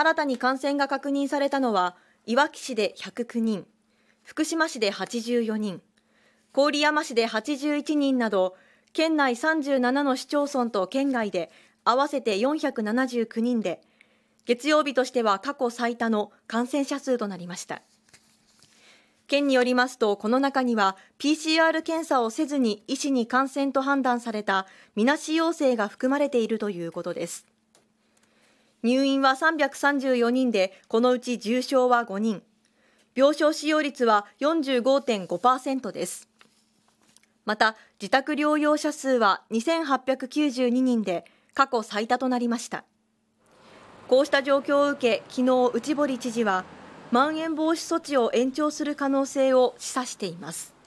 新たに感染が確認されたのは、いわき市で109人、福島市で84人、郡山市で81人など、県内37の市町村と県外で合わせて479人で、月曜日としては過去最多の感染者数となりました。県によりますと、この中には PCR 検査をせずに医師に感染と判断されたみなし陽性が含まれているということです。入院は334人で、このうち重症は5人。病床使用率は45.5%です。また、自宅療養者数は2892人で、過去最多となりました。こうした状況を受け、昨日内堀知事は、まん延防止措置を延長する可能性を示唆しています。